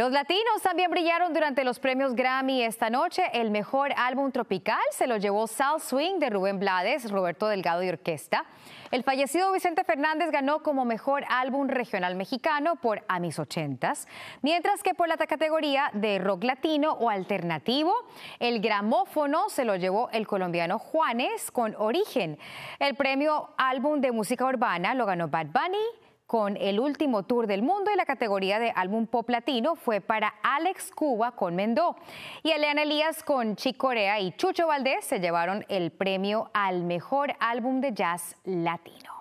Los latinos también brillaron durante los premios Grammy esta noche. El mejor álbum tropical se lo llevó South Swing de Rubén Blades, Roberto Delgado y Orquesta. El fallecido Vicente Fernández ganó como mejor álbum regional mexicano por A Mis Ochentas, mientras que por la categoría de rock latino o alternativo, el gramófono se lo llevó el colombiano Juanes con Origen. El premio álbum de música urbana lo ganó Bad Bunny con el último tour del mundo y la categoría de álbum pop latino fue para Alex Cuba con Mendo Y Eliana Elías con Chicorea Corea y Chucho Valdés se llevaron el premio al mejor álbum de jazz latino.